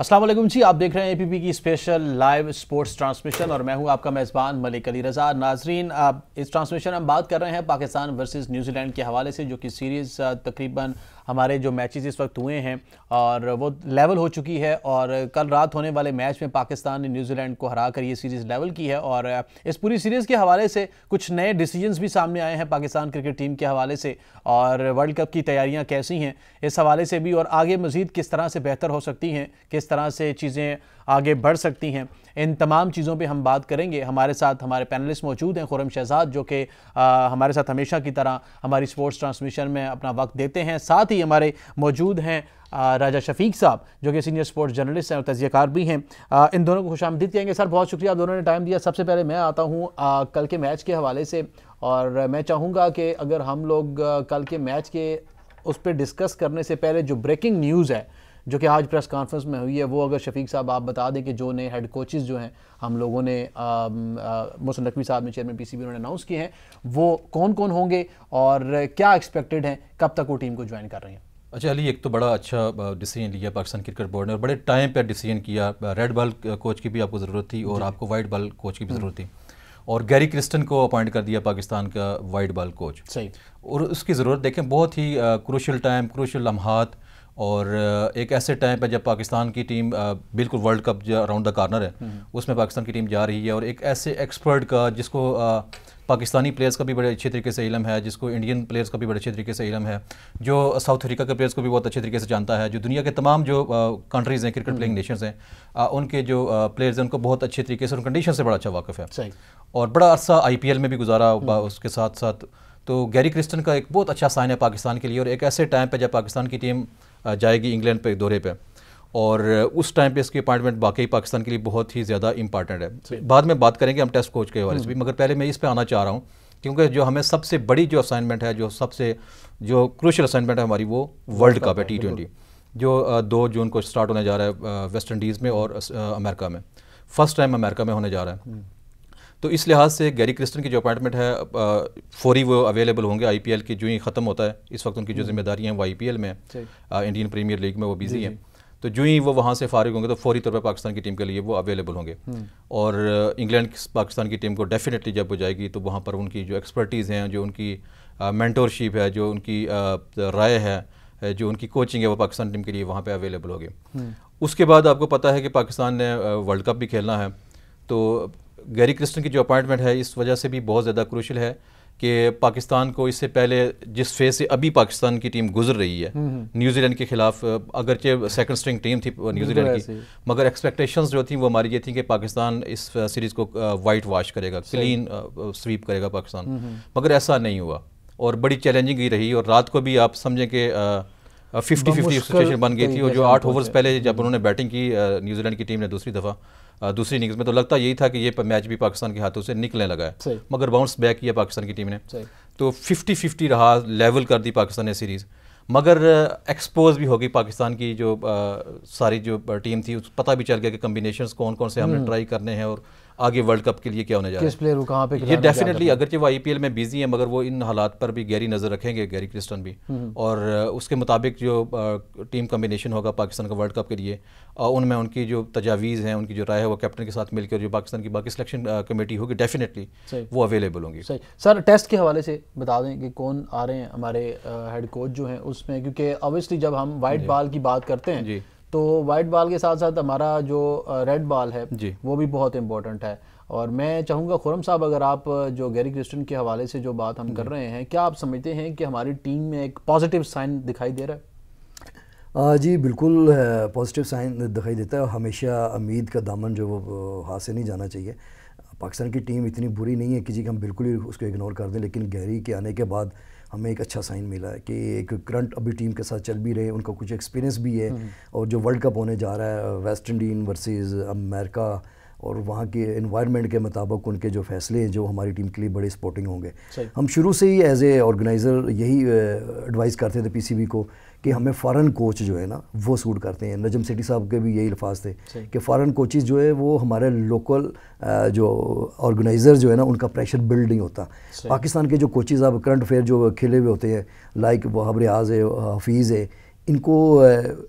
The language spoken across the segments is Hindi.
असलम जी आप देख रहे हैं एपीपी की स्पेशल लाइव स्पोर्ट्स ट्रांसमिशन और मैं हूं आपका मेज़बान मलिक अली रजा नाजरीन इस ट्रांसमिशन हम बात कर रहे हैं पाकिस्तान वर्सेस न्यूजीलैंड के हवाले से जो कि सीरीज़ तकरीबन हमारे जो मैचेस इस वक्त हुए हैं और वो लेवल हो चुकी है और कल रात होने वाले मैच में पाकिस्तान ने न्यूजीलैंड को हरा कर ये सीरीज़ लेवल की है और इस पूरी सीरीज़ के हवाले से कुछ नए डिसीजंस भी सामने आए हैं पाकिस्तान क्रिकेट टीम के हवाले से और वर्ल्ड कप की तैयारियाँ कैसी हैं इस हवाले से भी और आगे मज़ीद किस तरह से बेहतर हो सकती हैं किस तरह से चीज़ें आगे बढ़ सकती हैं इन तमाम चीज़ों पे हम बात करेंगे हमारे साथ हमारे पैनलिस्ट मौजूद हैं खुरम शहजाद जो कि हमारे साथ हमेशा की तरह हमारी स्पोर्ट्स ट्रांसमिशन में अपना वक्त देते हैं साथ ही हमारे मौजूद हैं राजा शफीक साहब जो कि सीनियर स्पोर्ट्स जर्नलिस्ट हैं और तजियाकार भी हैं इन दोनों को खुश आमदीद कहेंगे सर बहुत शुक्रिया आप दोनों ने टाइम दिया सबसे पहले मैं आता हूँ कल के मैच के हवाले से और मैं चाहूँगा कि अगर हम लोग कल के मैच के उस पर डिस्कस करने से पहले जो ब्रेकिंग न्यूज़ है जो कि आज प्रेस कॉन्फ्रेंस में हुई है वो अगर शफीक साहब आप बता दें कि जो नए हेड कोचेज़ जो हैं हम लोगों ने मोहसन नकवी साहब ने चेयरमैन पीसीबी उन्होंने अनाउंस किए हैं वो कौन कौन होंगे और क्या एक्सपेक्टेड हैं कब तक वो टीम को ज्वाइन कर रहे हैं अच्छा अली एक तो बड़ा अच्छा डिसीजन लिया पाकिस्तान क्रिकेट बोर्ड ने और बड़े टाइम पर डिसीजन किया रेड बॉल कोच की भी आपको ज़रूरत थी और आपको वाइट बॉल कोच की भी ज़रूरत हम्म। थी और गैरी क्रिस्टन को अपॉइंट कर दिया पाकिस्तान का वाइट बॉल कोच सही और उसकी ज़रूरत देखें बहुत ही क्रूशल टाइम क्रूशल लम्हात और एक ऐसे टाइम पर जब पाकिस्तान की टीम बिल्कुल वर्ल्ड कप जो अराउंड द कॉर्नर है हम्म। उसमें पाकिस्तान की टीम जा रही है और एक ऐसे एक्सपर्ट का जिसको पाकिस्तानी प्लेयर्स का भी बड़े अच्छे तरीके से इलम है जिसको इंडियन प्लेयर्स का भी बड़े अच्छे तरीके से इलम है जो साउथ अफ्रीका के प्लेयर्स को भी बहुत अच्छे तरीके से जानता है जो दुनिया के तमाम जो कंट्रीज़ हैं क्रिकेट प्लेइंग नेशंस हैं उनके जो प्लेयर्स हैं उनको बहुत अच्छे तरीके से उन कंडीशन से बड़ा अच्छा वाकफ़ है और बड़ा अर्सा आई में भी गुजारा हम्म। उसके साथ साथ तो गैरी क्रिस्टन का एक बहुत अच्छा साइन है पाकिस्तान के लिए और एक ऐसे टाइम पर जब पाकिस्तान की टीम जाएगी इंग्लैंड पे दौरे पर और उस टाइम पे इसकी अपॉइंटमेंट बाकी पाकिस्तान के लिए बहुत ही ज़्यादा इंपॉर्टेंट है बाद में बात करेंगे हम टेस्ट कोच के हवाले से भी हम्म। मगर पहले मैं इस पर आना चाह रहा हूँ क्योंकि जो हमें सबसे बड़ी जो असाइनमेंट है जो सबसे जो क्रूशल असाइनमेंट है हमारी वो वर्ल्ड कप है टी ट्वेंटी जो दो जून को स्टार्ट होने जा रहा है वेस्ट इंडीज़ में और अमेरिका में फ़र्स्ट टाइम अमेरिका में होने जा रहा है हम्म। तो इस लिहाज से गैरी क्रिस्टन की जो अपॉइंटमेंट है फौरी वो अवेलेबल होंगे आई पी एल की जो ही ख़त्म होता है इस वक्त उनकी जो हम्म। जिम्मेदारी हैं वो आई पी एल में आ, इंडियन प्रीमियर लीग में वो बिज़ी हैं तो जो ही वो वहाँ से फारिग होंगे तो फौरी तौर पर पाकिस्तान की टीम के लिए वो अवेलेबल होंगे हम्म। और इंग्लैंड पाकिस्तान की टीम को डेफिनेटली जब वो जाएगी तो वहाँ पर उनकी जो एक्सपर्टीज़ हैं जो उनकी मैंटोरशिप है जो उनकी राय है जो उनकी कोचिंग है वो पाकिस्तान टीम के लिए वहाँ पर अवेलेबल होगी उसके बाद आपको पता है कि पाकिस्तान ने वर्ल्ड कप भी खेलना है तो गैरी क्रिस्टन की जो अपॉइंटमेंट है इस वजह से भी बहुत ज़्यादा क्रूशल है कि पाकिस्तान को इससे पहले जिस फेज से अभी पाकिस्तान की टीम गुजर रही है हम्म, हम्म। न्यूजीलैंड के खिलाफ अगरचे सेकंड स्ट्रिंग टीम थी न्यूजीलैंड की मगर एक्सपेक्टेशंस जो थी वो हमारी ये थी कि पाकिस्तान इस सीरीज़ को वाइट वॉश करेगा क्लीन स्वीप करेगा पाकिस्तान हम्म, मगर ऐसा नहीं हुआ और बड़ी चैलेंजिंग ही रही और रात को भी आप समझें कि फिफ्टी फिफ्टी सिचुएशन बन गई थी और जो आठ ओवर्स पहले जब उन्होंने बैटिंग की न्यूजीलैंड की टीम ने दूसरी दफ़ा दूसरी इनिंग्स में तो लगता यही था कि ये मैच भी पाकिस्तान के हाथों से निकलने लगा है मगर बाउंस बैक किया पाकिस्तान की टीम ने तो फिफ्टी फिफ्टी रहा लेवल कर दी पाकिस्तान ने सीरीज़ मगर एक्सपोज भी होगी पाकिस्तान की जो आ, सारी जो टीम थी पता भी चल गया कि कम्बिनेशन कौन कौन से हमने ट्राई हम्म। करने हैं और आगे वर्ल्ड कप के लिए क्या होने जा रहा है किस प्लेयर को कहाँ पे ये डेफिनेटली अगर वो आईपीएल में बिजी है मगर वो इन हालात पर भी गहरी नज़र रखेंगे गैरी क्रिस्टन भी हम्म। और उसके मुताबिक जो टीम कम्बिनेशन होगा पाकिस्तान का वर्ल्ड कप के लिए उनमें उनकी जो तजावीज़ हैं उनकी जो राय है वो कैप्टन के साथ मिलकर जो पाकिस्तान की बाकी सिलेक्शन कमेटी होगी डेफिनेटली वो अवेलेबल होंगी सर टेस्ट के हवाले से बता दें कि कौन आ रहे हैं हमारे हेड कोच जो हैं उसमें क्योंकि ऑब्वियसली जब हम वाइट बॉल की बात करते हैं तो वाइट बॉल के साथ साथ हमारा जो रेड बॉल है जी वो भी बहुत इम्पोर्टेंट है और मैं चाहूँगा खुरम साहब अगर आप जो गैरी क्रिस्टन के हवाले से जो बात हम कर रहे हैं क्या आप समझते हैं कि हमारी टीम में एक पॉजिटिव साइन दिखाई दे रहा है आ, जी बिल्कुल पॉजिटिव साइन दिखाई देता है और हमेशा उम्मीद का दामन जो वो हाथ से नहीं जाना चाहिए पाकिस्तान की टीम इतनी बुरी नहीं है कि जी हम बिल्कुल ही उसको इग्नोर कर दें लेकिन गहरी के आने के बाद हमें एक अच्छा साइन मिला है कि एक करंट अभी टीम के साथ चल भी रहे उनका कुछ एक्सपीरियंस भी है हम्म। और जो वर्ल्ड कप होने जा रहा है वेस्ट इंडीज वर्सेस अमेरिका और वहाँ के इन्वायरमेंट के मुताबिक उनके जो फैसले हैं जो हमारी टीम के लिए बड़े सपोर्टिंग होंगे हम शुरू से ही एज ए ऑर्गेनाइज़र यही एडवाइस करते थे पीसीबी को कि हमें फ़ॉरन कोच जो है ना वो सूट करते हैं नजम सिटी साहब के भी यही अल्फाज थे कि फ़ॉरन कोचेज़ जो है वो हमारे लोकल जो ऑर्गेनाइज़र जो है ना उनका प्रेशर बिल्ड नहीं होता पाकिस्तान के जो कोचेज़ अब करंट अफेयर जो खेले हुए होते हैं लाइक वहाब रियाज है हफीज़ है इनको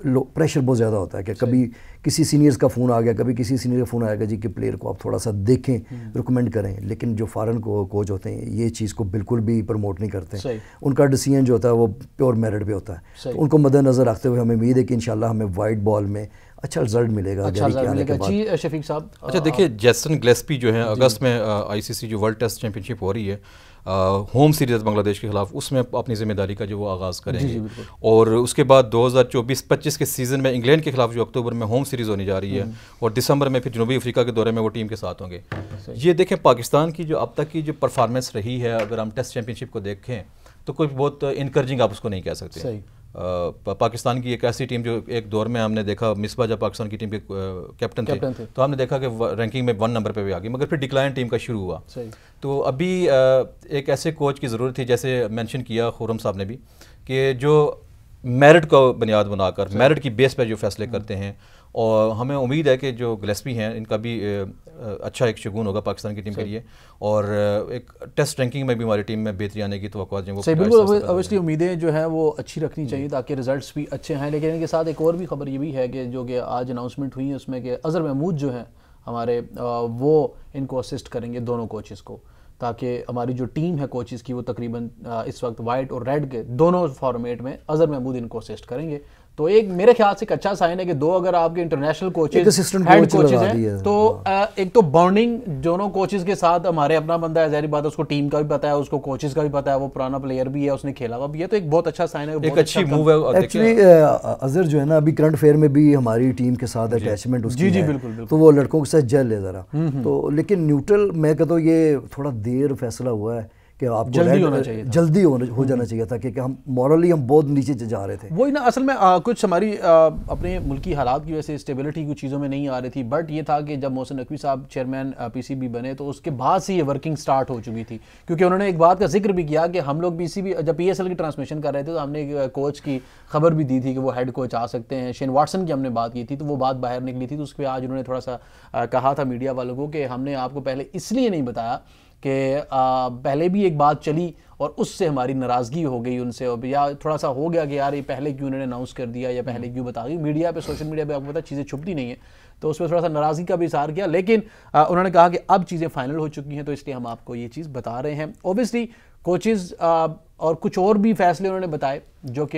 प्रेशर बहुत ज़्यादा होता है कि कभी किसी सीनियर्स का फ़ोन आ गया कभी किसी सीनियर का फ़ोन आएगा जी कि प्लेयर को आप थोड़ा सा देखें रिकमेंड हम्म। करें लेकिन जो फ़ॉरन को कोच होते हैं ये चीज़ को बिल्कुल भी प्रमोट नहीं करते उनका डिसीजन जो होता है वो प्योर मेरिट पे होता है तो उनको मद्देनज़र रखते हुए हमें उम्मीद है कि इन हमें वाइट बॉल में अच्छा रिजल्ट मिलेगा अच्छा जी शफीक साहब अच्छा देखिए जैसन ग्लेस्पी जो है अगस्त में आईसीसी जो वर्ल्ड टेस्ट चैंपियनशिप हो रही है होम सीरीज़ बांग्लादेश के खिलाफ उसमें अपनी जिम्मेदारी का जो वो आगाज़ करेंगे और उसके बाद 2024-25 के सीज़न में इंग्लैंड के खिलाफ जो अक्टूबर में होम सीरीज़ होने जा रही है हम्म। और दिसंबर में फिर जनूबी अफ्रीका के दौरे में वो टीम के साथ होंगे ये देखें पाकिस्तान की जो अब तक की जो परफॉर्मेंस रही है अगर हम टेस्ट चैम्पियनशिप को देखें तो कोई बहुत इनकरेजिंग आप उसको नहीं कह सकते आ, पाकिस्तान की एक ऐसी टीम जो एक दौर में हमने देखा मिसबा जब पाकिस्तान की टीम के कैप्टन थे, थे तो हमने देखा कि रैंकिंग में वन नंबर पर भी आ गई मगर फिर डिक्लाइन टीम का शुरू हुआ तो अभी एक ऐसे कोच की ज़रूरत थी जैसे मैंशन किया खुरम साहब ने भी कि जो मेरिट को बुनियाद बनाकर मेरिट की बेस पर जो फैसले हम्म। करते हैं और हमें उम्मीद है कि जो ग्लेस्पी हैं इनका भी अच्छा एक शगुन होगा पाकिस्तान की टीम के लिए और एक टेस्ट रैंकिंग में भी हमारी टीम में बेहतरी आने की तो बिल्कुल उम्मीदें जो हैं वो अच्छी रखनी चाहिए ताकि रिजल्ट्स भी अच्छे हैं लेकिन इनके साथ एक और भी खबर ये भी है कि जो कि आज अनाउंसमेंट हुई है उसमें कि अज़र महमूद जो है हमारे वो इनको असिस्ट करेंगे दोनों कोचेज़ को ताकि हमारी जो टीम है कोचेज़ की वो तकरीबन इस वक्त वाइट और रेड के दोनों फॉर्मेट में अज़र महमूद इनको असिस्ट करेंगे तो एक मेरे ख्याल से एक अच्छा साइन है कि दो अगर आपके इंटरनेशनल कोचेज हेड कोचेज हैं तो एक तो बर्निंग दोनों कोचेज के साथ हमारे अपना बंदा है जहरी बात उसको टीम का भी पता है उसको कोचेज का भी पता है वो पुराना प्लेयर भी है उसने खेला हुआ भी है तो एक बहुत अच्छा साइन है एक अच्छी मूव अच्छा है एक्चुअली अजहर जो है ना अभी करंट फेयर में भी हमारी टीम के साथ अटैचमेंट उसकी जी जी बिल्कुल तो वो लड़कों के साथ जल है ज़रा हम्म, हम्म। तो लेकिन न्यूट्रल मैं कहता हूँ ये थोड़ा देर फैसला हुआ है कि आप जल्दी होना चाहिए जल्दी हो, हो जाना चाहिए था क्योंकि हम मॉरली हम बहुत नीचे जा रहे थे वही ना असल में आ, कुछ हमारी आ, अपने मुल्की हालात की वजह से स्टेबिलिटी कुछ चीज़ों में नहीं आ रही थी बट ये था कि जब मोहसिन नकवी साहब चेयरमैन पीसीबी बने तो उसके बाद से ये वर्किंग स्टार्ट हो चुकी थी क्योंकि उन्होंने एक बात का जिक्र भी किया कि हम लोग पीसीबी जब पीएसएल की ट्रांसमिशन कर रहे थे तो हमने कोच की खबर भी दी थी कि वो हेड कोच आ सकते हैं शेन वाटसन की हमने बात की थी तो वो बात बाहर निकली थी तो उस पर आज उन्होंने थोड़ा सा कहा था मीडिया वालों को कि हमने आपको पहले इसलिए नहीं बताया कि पहले भी एक बात चली और उससे हमारी नाराज़गी हो गई उनसे और या थोड़ा सा हो गया कि यार ये पहले क्यों उन्होंने अनाउंस कर दिया या पहले क्यों बता दी मीडिया पे सोशल मीडिया पे आपको पता चीज़ें छुपती नहीं है तो उसमें थोड़ा सा नाराज़गी का भी इजहार किया लेकिन आ, उन्होंने कहा कि अब चीज़ें फाइनल हो चुकी हैं तो इसलिए हम आपको ये चीज़ बता रहे हैं ओबियसली कोचेज़ और कुछ और भी फैसले उन्होंने बताए जो कि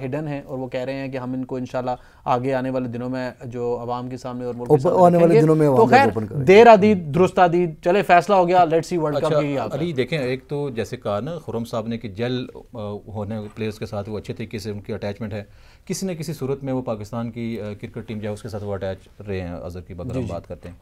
हिडन हैं और वो कह रहे हैं कि हम इनको इनशाला आगे आने वाले दिनों में जो आवाम के सामने और के सामने आने वाले दिनों में तो खैर देर आदीद दुरुस्त आदीद चले फैसला हो गया लेट्स सी वर्ल्ड कप की देखें एक तो जैसे कहा ना खुरम साहब ने कि जल होने प्लेयर्स के साथ वो अच्छे तरीके से उनकी अटैचमेंट है किसी न किसी सूरत में वो पाकिस्तान की क्रिकेट टीम जो है उसके साथ वो अटैच रहे हैं अजहर की बात करते हैं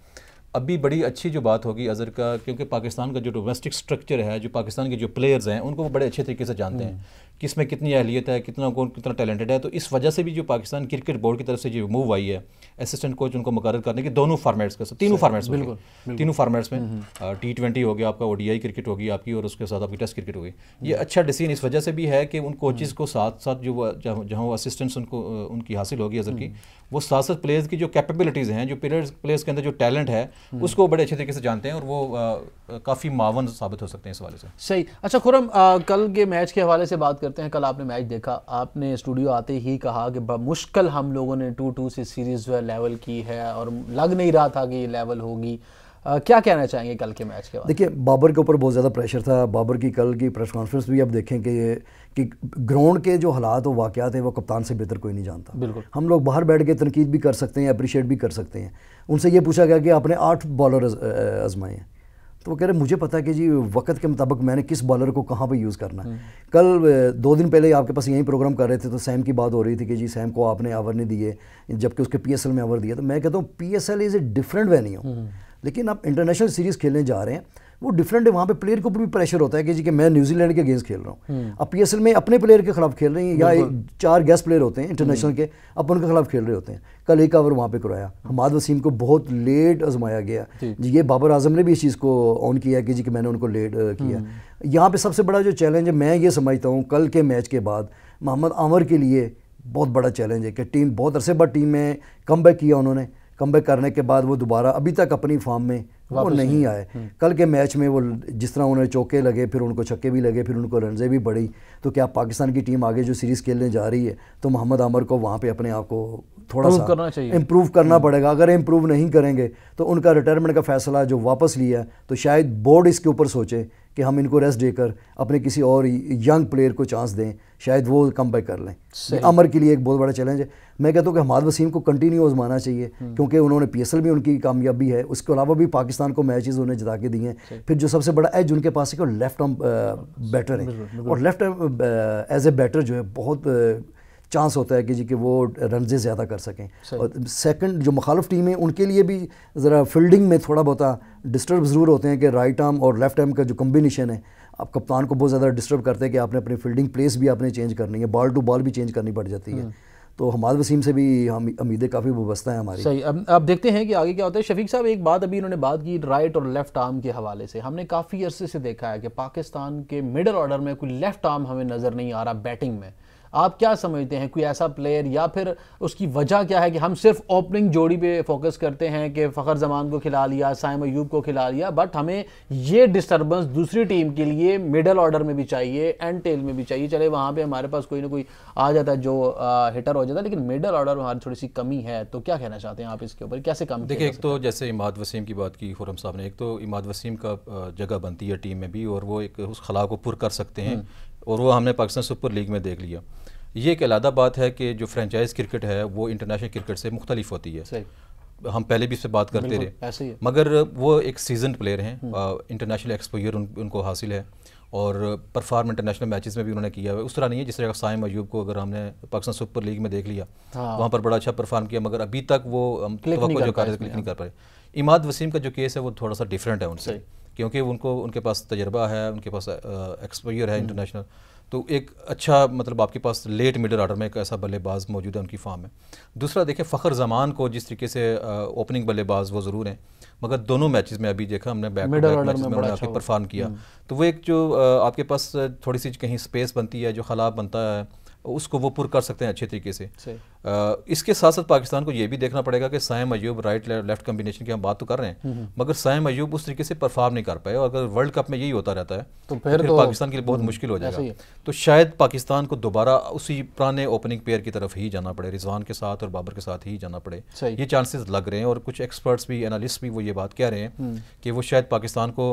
अभी बड़ी अच्छी जो बात होगी अज़र का क्योंकि पाकिस्तान का जो डोमेस्टिक स्ट्रक्चर है जो पाकिस्तान के जो प्लेयर्स हैं उनको वो बड़े अच्छे तरीके से जानते हैं हम्म। कि इसमें कितनी अहलियत है कितना कौन कितना टैलेंटेड है तो इस वजह से भी जो पाकिस्तान क्रिकेट बोर्ड की तरफ से जो मूव आई है असिस्टेंट कोच उनको मुकर करने के दोनों फार्मेट्स का तीनों फार्मेट्स बिल्कुल तीनों फार्मेट्स में टी हम्म, ट्वेंटी हम्म। हो गया आपका ओ क्रिकेट होगी आपकी और उसके साथ आपकी टेस्ट क्रिकेट होगी ये अच्छा डिसीजन इस वजह से भी है कि उन कोचेज़ को साथ साथ जो जहाँ वो असिस्टेंट्स उनको उनकी हासिल होगी अजर की वो साथ साथ प्लेयर्स की जो कैपेबिलिटीज़ हैं जो प्लेयर्स प्लेयर्स के अंदर जो टैलेंट है हम्म। उसको बड़े अच्छे तरीके से जानते हैं और वो काफ़ी मावन साबित हो सकते हैं इस वाले से सही अच्छा खुरम आ, कल के मैच के हवाले से बात करते हैं कल आपने मैच देखा आपने स्टूडियो आते ही कहा कि मुश्किल हम लोगों ने टू टू से सीरीज़ लेवल की है और लग नहीं रहा था कि ये लेवल होगी क्या कहना चाहेंगे कल के मैच के बाद देखिए बाबर के ऊपर बहुत ज़्यादा प्रेशर था बाबर की कल की प्रेस कॉन्फ्रेंस भी अब देखें कि कि ग्राउंड के जो हालात और वाक़ हैं वो कप्तान से बेहतर कोई नहीं जानता बिल्कुल हम लोग बाहर बैठ के तनकीद भी कर सकते हैं अप्रिशिएट भी कर सकते हैं उनसे ये पूछा गया कि आपने आठ बॉलर आजमाए हैं तो वो कह रहे मुझे पता है कि जी वक्त के मुताबिक मैंने किस बॉलर को कहाँ पर यूज़ करना है हम्म। कल दो दिन पहले आपके पास यहीं प्रोग्राम कर रहे थे तो सैम की बात हो रही थी कि जी सैम को आपने आवर नहीं दिए जबकि उसके पीएसएल में आवर दिया तो मैं कहता हूँ PSL is a different venue लेकिन आप इंटरनेशनल सीरीज़ खेलने जा रहे हैं वो डिफरेंट है वहाँ पे प्लेयर के ऊपर भी प्रेशर होता है कि जी कि मैं न्यूजीलैंड के अगेंस्ट खेल रहा हूँ अब हम्म। पी में अपने प्लेयर के खिलाफ खेल रहे हैं या एक चार गेस्ट प्लेयर होते हैं इंटरनेशनल हम्म। के अब उनके खिलाफ खेल रहे होते हैं कल एक ओवर वहाँ पे करवाया हमाद वसीम को बहुत लेट आजमाया गया जी ये बाबर आजम ने भी इस चीज़ को ऑन किया कि जी कि मैंने उनको लेट किया हम्म। यहाँ पर सबसे बड़ा जो चैलेंज है मैं ये समझता हूँ कल के मैच के बाद मोहम्मद आमर के लिए बहुत बड़ा चैलेंज है कि टीम बहुत अरसे बाद टीम में कम किया उन्होंने कम करने के बाद वो दोबारा अभी तक अपनी फॉर्म में वो नहीं आए हम्म। कल के मैच में वो जिस तरह उन्हें चौके लगे फिर उनको छक्के भी लगे फिर उनको रनजे भी बढ़ी तो क्या पाकिस्तान की टीम आगे जो सीरीज़ खेलने जा रही है तो मोहम्मद आमर को वहाँ पे अपने आप को थोड़ा सा करना चाहिए इम्प्रूव करना हम्म। पड़ेगा अगर इम्प्रूव नहीं करेंगे तो उनका रिटायरमेंट का फैसला जो वापस लिया तो शायद बोर्ड इसके ऊपर सोचे कि हम इनको रेस्ट देकर अपने किसी और यंग प्लेयर को चांस दें शायद वो कम बैक कर लें अमर के लिए एक बहुत बड़ा चैलेंज है मैं कहता हूँ कि हमाद वसीम को कंटिन्यू आजमाना चाहिए हम्म। क्योंकि उन्होंने पी भी उनकी कामयाबी है उसके अलावा भी पाकिस्तान को मैच उन्हें जिता के दिए हैं फिर जो सबसे बड़ा एज उनके पास है कि लेफ्ट आर्म बैटर है और लेफ्ट एज ए बैटर जो है बहुत चांस होता है कि जी कि वो रनजे ज़्यादा कर सकें और सेकंड जो मुखालफ टीम है उनके लिए भी ज़रा फील्डिंग में थोड़ा बहुत डिस्टर्ब ज़रूर होते हैं कि राइट आर्म और लेफ्ट आर्म का जो कम्बिनेशन है आप कप्तान को बहुत ज़्यादा डिस्टर्ब करते हैं कि आपने अपनी फील्डिंग प्लेस भी आपने चेंज करनी है बॉल टू बॉल भी चेंज करनी पड़ जाती है हम्म। तो हमाद वसीम से भी हम उम्मीदें काफ़ी वस्ता हैं हमारी सही अब आप देखते हैं कि आगे क्या होता है शफीक साहब एक बात अभी इन्होंने बात की राइट और लेफ़्ट आर्म के हवाले से हमने काफ़ी अरसे से देखा है कि पाकिस्तान के मिडल ऑर्डर में कोई लेफ़्ट आर्म हमें नज़र नहीं आ रहा बैटिंग में आप क्या समझते हैं कोई ऐसा प्लेयर या फिर उसकी वजह क्या है कि हम सिर्फ ओपनिंग जोड़ी पे फोकस करते हैं कि फ़खर जमान को खिला लिया साइम अयूब को खिला लिया बट हमें ये डिस्टर्बेंस दूसरी टीम के लिए मिडल ऑर्डर में भी चाहिए एंड टेल में भी चाहिए चले वहाँ पर हमारे पास कोई ना कोई आ जाता है जो हिटर हो जाता है लेकिन मिडल ऑर्डर में हमारी थोड़ी सी कमी है तो क्या कहना चाहते हैं आप इसके ऊपर कैसे कम देखिए एक तो जैसे इमाद वसीम की बात की खुरम साहब ने एक तो इमाद वसीम का जगह बनती है टीम में भी और वो एक उस खला को पुर कर सकते हैं हम्म। और वो हमने पाकिस्तान सुपर लीग में देख लिया ये एक अलादा बात है कि जो फ्रेंचाइज क्रिकेट है वो इंटरनेशनल क्रिकेट से मुख्तलिफ होती है हम पहले भी इस पर बात करते रहे मगर वो एक सीजन प्लेयर हैं इंटरनेशनल हम्म। एक्सपोजर उन, उनको हासिल है और परफॉर्म इंटरनेशनल मैचेस में भी उन्होंने किया है उस तरह नहीं है जिस तरह साइम अयूब को अगर हमने पाकिस्तान सुपर लीग में देख लिया हाँ। वहाँ पर बड़ा अच्छा परफॉर्म किया मगर अभी तक वो हम जो कार्य क्लिक नहीं हाँ। कर पाए इमाद वसीम का जो केस है वो थोड़ा सा डिफरेंट है उनसे क्योंकि उनको उनके पास तजर्बा है उनके पास एक्सपोजर है इंटरनेशनल हम्म। तो एक अच्छा मतलब आपके पास लेट मिडल ऑर्डर में एक ऐसा बल्लेबाज मौजूद है उनकी फार्म में दूसरा देखें फ़खर जमान को जिस तरीके से ओपनिंग बल्लेबाज वो ज़रूर हैं मगर दोनों मैचेस में अभी देखा हमने बैक मिडल मैचेस में उन्होंने अच्छा परफॉर्म किया हम्म। तो वो एक जो आपके पास थोड़ी सी कहीं स्पेस बनती है जो खलाब बनता है उसको वो पुर कर सकते हैं अच्छे तरीके से आ, इसके साथ साथ पाकिस्तान को ये भी देखना पड़ेगा कि Saim Ayub right left combination की हम बात तो कर रहे हैं हम्म, हम्म। मगर साइम अयूब उस तरीके से परफॉर्म नहीं कर पाए और अगर वर्ल्ड कप में यही होता रहता है तो, तो फिर, तो, तो पाकिस्तान के लिए बहुत हम्म, मुश्किल हो जाएगा तो शायद पाकिस्तान को दोबारा उसी पुराने ओपनिंग पेयर की तरफ ही जाना पड़े रिजवान के साथ और बाबर के साथ ही जाना पड़े ये चांसेस लग रहे हैं और कुछ एक्सपर्ट्स भी एनालिस्ट भी वो ये बात कह रहे हैं कि वो शायद पाकिस्तान को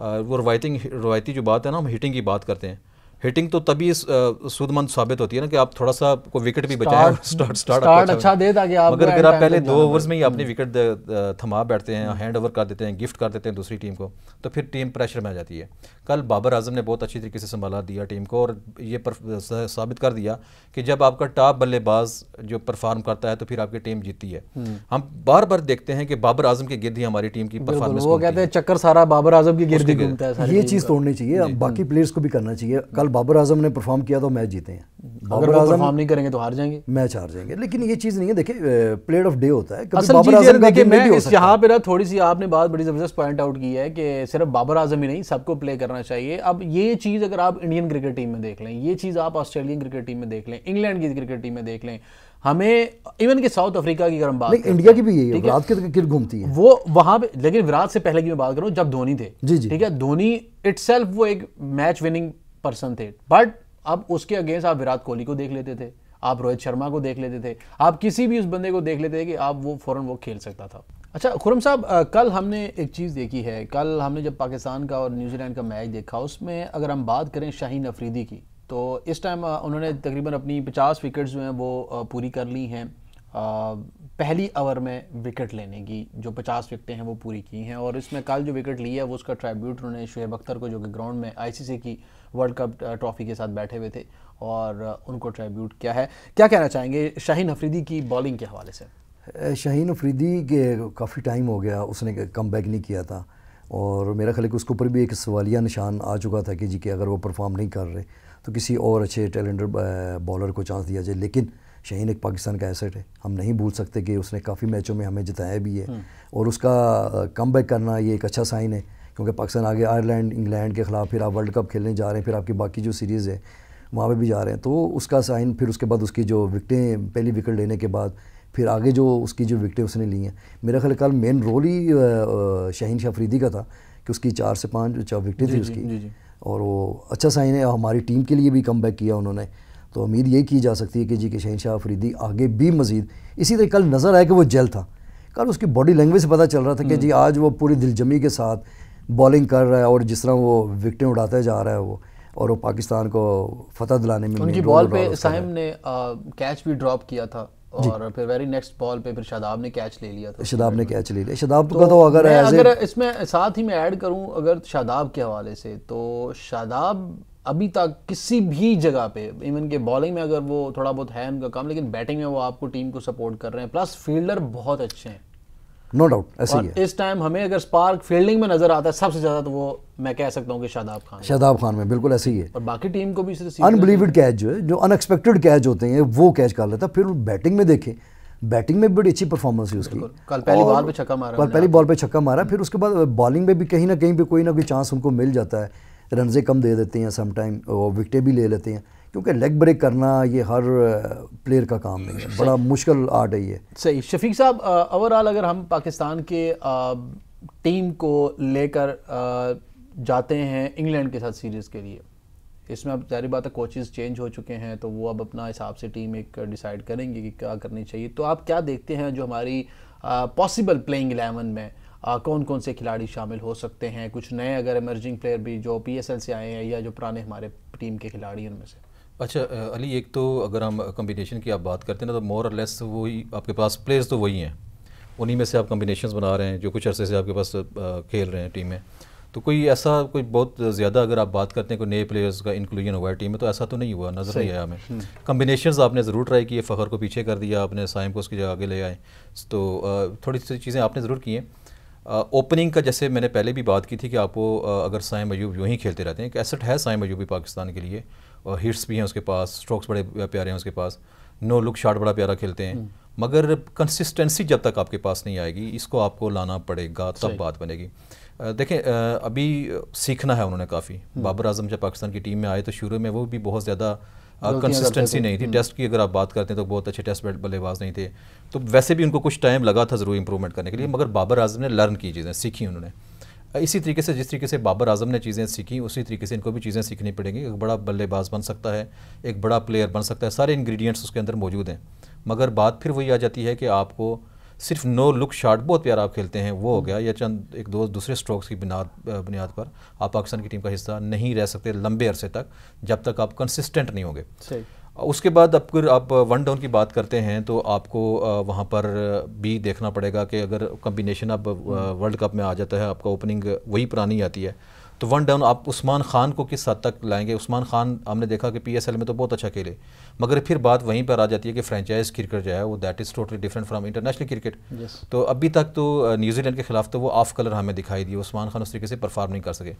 वो रवायती रवायती जो बात है ना हम हिटिंग की बात करते हैं हिटिंग तो तभी सुदमंद साबित होती है ना कि आप थोड़ा सा को विकेट भी बचाए स्टार्ट स्टार्ट अच्छा, अच्छा दे ताकि आप मगर अगर आप पहले दो ओवर्स में ही अपनी विकेट हम्म। थमा बैठते हैं हैंड ओवर कर देते हैं गिफ्ट कर देते हैं दूसरी टीम को तो फिर टीम प्रेशर में आ जाती है कल बाबर आजम ने बहुत अच्छी तरीके से संभाला दिया टीम को और ये साबित कर दिया कि जब आपका टॉप बल्लेबाज जो परफॉर्म करता है तो फिर आपकी टीम जीतती है हम्म। हम बार बार देखते हैं कि बाबर आजम के गिरदी हमारी टीम की परफॉर्मेंस वो कहते हैं चक्कर सारा बाबर आजम की गिरदी घूमता है ये चीज़ तोड़नी चाहिए बाकी प्लेयर्स को भी करना चाहिए कल बाबर आजम ने परफॉर्म किया तो मैच जीते हैं बाबर आजम परफॉर्म नहीं करेंगे तो हार जाएंगे मैच हार जाएंगे लेकिन ये चीज़ नहीं है देखिए प्लेयर ऑफ डे होता है कभी बाबर आजम का गेम भी यहाँ पे ना थोड़ी सी आपने बात बड़ी ज़बरदस्त पॉइंट आउट की है कि सिर्फ बाबर आजम ही नहीं सबको प्ले करना चाहिए अब ये चीज़ अगर आप इंडियन क्रिकेट टीम में देख लें ये चीज़ आप ऑस्ट्रेलियन क्रिकेट टीम में देख लें इंग्लैंड की क्रिकेट टीम में देख लें हमें इवन के साउथ अफ्रीका की अगर हम बात इंडिया की भी यही है विराट की तो क्रिकेट घूमती है वो वहां पे लेकिन विराट से पहले की मैं बात करूं जब धोनी थे जी जी ठीक है धोनी इटसेल्फ वो एक मैच विनिंग पर्सन थे बट अब उसके अगेंस्ट आप विराट कोहली को देख लेते थे आप रोहित शर्मा को देख लेते थे आप किसी भी उस बंदे को देख लेते थे कि आप वो फ़ौरन वो खेल सकता था अच्छा खुरम साहब कल हमने एक चीज़ देखी है कल हमने जब पाकिस्तान का और न्यूजीलैंड का मैच देखा उसमें अगर हम बात करें शाहीन अफरीदी की तो इस टाइम उन्होंने तकरीबन अपनी 50 विकेट जो हैं वो पूरी कर ली हैं पहली ओवर में विकेट लेने की जो 50 विकटें हैं वो पूरी की हैं और इसमें कल जो विकेट ली है वो उसका ट्राइब्यूट उन्होंने शुएब अख्तर को जो कि ग्राउंड में आईसीसी की वर्ल्ड कप ट्रॉफी के साथ बैठे हुए थे और उनको ट्रिब्यूट किया है क्या कहना चाहेंगे शाहीन अफरीदी की बॉलिंग के हवाले से शाहीन अफरीदी के काफ़ी टाइम हो गया उसने कम बैक नहीं किया था और मेरा ख्याल है कि उसके ऊपर भी एक सवालिया निशान आ चुका था कि जी कि अगर वो परफॉर्म नहीं कर रहे तो किसी और अच्छे टैलेंटेड बॉलर को चांस दिया जाए लेकिन शहीन एक पाकिस्तान का एसेट है हम नहीं भूल सकते कि उसने काफ़ी मैचों में हमें जिताया भी है हम्म। और उसका कम बैक करना ये एक अच्छा साइन है क्योंकि पाकिस्तान आगे आयरलैंड इंग्लैंड के ख़िलाफ़ फिर आप वर्ल्ड कप खेलने जा रहे हैं फिर आपकी बाकी जो सीरीज़ है वहाँ पर भी जा रहे हैं तो उसका साइन फिर उसके बाद उसकी जो विकटें पहली विकेट लेने के बाद फिर आगे जो उसकी जो विकटें उसने ली हैं मेरा ख्याल कल मेन रोल ही शाहीन शाफरीदी का था कि उसकी चार से पाँच चार विकटें थी उसकी और वो अच्छा साइन है हमारी टीम के लिए भी कम बैक किया उन्होंने तो उम्मीद ये की जा सकती है कि जी कि शहन शाह अफरीदी आगे भी मजीद इसी तरह कल नज़र आया कि वो जेल था कल उसकी बॉडी लैंग्वेज से पता चल रहा था कि हम्म। जी आज वो पूरी दिलजमी के साथ बॉलिंग कर रहा है और जिस तरह वो विकटें उड़ाते जा रहा है वो और वो पाकिस्तान को फतह दिलाने में उनकी बॉल पे साहिब ने कैच भी ड्रॉप किया था और फिर वेरी नेक्स्ट बॉल पे फिर शादाब ने कैच ले लिया था शादाब ने कैच ले लिया शादाब तो, तो अगर अगर इसमें साथ ही मैं ऐड करूं अगर शादाब के हवाले से तो शादाब अभी तक किसी भी जगह पे इवन के बॉलिंग में अगर वो थोड़ा बहुत है उनका काम लेकिन बैटिंग में वो आपको टीम को सपोर्ट कर रहे हैं प्लस फील्डर बहुत अच्छे हैं नो डाउट ऐसे ही है इस टाइम हमें अगर स्पार्क फील्डिंग में नजर आता है सबसे ज्यादा तो वो मैं कह सकता हूँ कि शादाब खान शादाब खान में बिल्कुल ऐसे ही है और बाकी टीम को भी अनबिलीवड कैच जो है जो अनएक्सपेक्टेड कैच होते हैं वो कैच कर लेता फिर बैटिंग में देखें बैटिंग में बड़ी अच्छी परफॉर्मेंस है उसकी कल पहली बॉल पे छक्का मारा कल पहली बॉल पे छक्का मारा फिर उसके बाद बॉलिंग में भी कहीं ना कहीं पे कोई ना कोई चांस उनको मिल जाता है रनजे कम दे देते हैं समटाइम विकटें भी ले लेते हैं क्योंकि लेग ब्रेक करना ये हर प्लेयर का काम नहीं है बड़ा मुश्किल आर्ट है ये सही शफीक साहब ओवरऑल अगर हम पाकिस्तान के टीम को लेकर जाते हैं इंग्लैंड के साथ सीरीज़ के लिए इसमें अब जारी बात है कोचेज चेंज हो चुके हैं तो वो अब अपना हिसाब से टीम एक डिसाइड करेंगे कि क्या करनी चाहिए तो आप क्या देखते हैं जो हमारी पॉसिबल प्लेइंग एलेवन में आ, कौन कौन से खिलाड़ी शामिल हो सकते हैं कुछ नए अगर एमरजिंग प्लेयर भी जो पीएसएल से आए हैं या जो पुराने हमारे टीम के खिलाड़ी उनमें से अच्छा अली एक तो अगर हम कम्बिनेशन की आप बात करते हैं ना तो मोर और लेस वही आपके पास प्लेयर्स तो वही हैं उन्हीं में से आप कम्बिनेशन बना रहे हैं जो कुछ अरसे से आपके पास खेल रहे हैं टीमें तो कोई ऐसा कोई बहुत ज़्यादा अगर आप बात करते हैं कोई नए प्लेयर्स का इंक्लूजन हुआ है टीम में तो ऐसा तो नहीं हुआ नज़र नहीं आया हमें कम्बिनेशन हम्म। आपने ज़रूर ट्राई किए फ़खर को पीछे कर दिया आपने साइम को उसकी जगह आगे ले आए तो थोड़ी सी चीज़ें आपने ज़रूर की हैं ओपनिंग का जैसे मैंने पहले भी बात की थी कि आपको अगर साइम अयूब यूँ ही खेलते रहते हैं एक एसेट है साइम अयूबी पाकिस्तान के लिए हिट्स भी हैं उसके पास स्ट्रोक्स बड़े प्यारे हैं उसके पास नो लुक शॉट बड़ा प्यारा खेलते हैं हम्म। मगर कंसिस्टेंसी जब तक आपके पास नहीं आएगी इसको आपको लाना पड़ेगा तब बात बनेगी देखें अभी सीखना है उन्होंने काफ़ी हम्म। बाबर आजम जब पाकिस्तान की टीम में आए तो शुरू में वो भी बहुत ज़्यादा कंसिस्टेंसी नहीं थी हम्म। टेस्ट की अगर आप बात करते हैं तो बहुत अच्छे टेस्ट बल्लेबाज नहीं थे तो वैसे भी उनको कुछ टाइम लगा था ज़रूर इंप्रूवमेंट करने के लिए मगर बाबर आजम ने लर्न की चीज़ें सीखी उन्होंने इसी तरीके से जिस तरीके से बाबर आजम ने चीज़ें सीखी उसी तरीके से इनको भी चीज़ें सीखनी पड़ेंगी एक बड़ा बल्लेबाज बन सकता है एक बड़ा प्लेयर बन सकता है सारे इंग्रेडिएंट्स उसके अंदर मौजूद हैं मगर बात फिर वही आ जाती है कि आपको सिर्फ नो लुक शॉट बहुत प्यारा आप खेलते हैं वो हो गया या चंद एक दो दूसरे स्ट्रोक्स की बुनियाद बुनियाद पर आप पाकिस्तान की टीम का हिस्सा नहीं रह सकते लंबे अरसे तक जब तक आप कंसिस्टेंट नहीं होंगे उसके बाद अगर आप वन डाउन की बात करते हैं तो आपको वहाँ पर भी देखना पड़ेगा कि अगर कम्बिनेशन अब वर्ल्ड कप में आ जाता है आपका ओपनिंग वही पुरानी आती है तो वन डाउन आप उस्मान खान को किस हद तक लाएंगे उस्मान खान हमने देखा कि पीएसएल में तो बहुत अच्छा खेले मगर फिर बात वहीं पर आ जाती है कि फ्रेंचाइज क्रिकेट जो है वो that is totally different from international cricket तो अभी तक तो न्यूजीलैंड के खिलाफ तो वो ऑफ कलर हमें दिखाई दिए उस्मान खान उस तरीके से परफॉर्म नहीं कर सके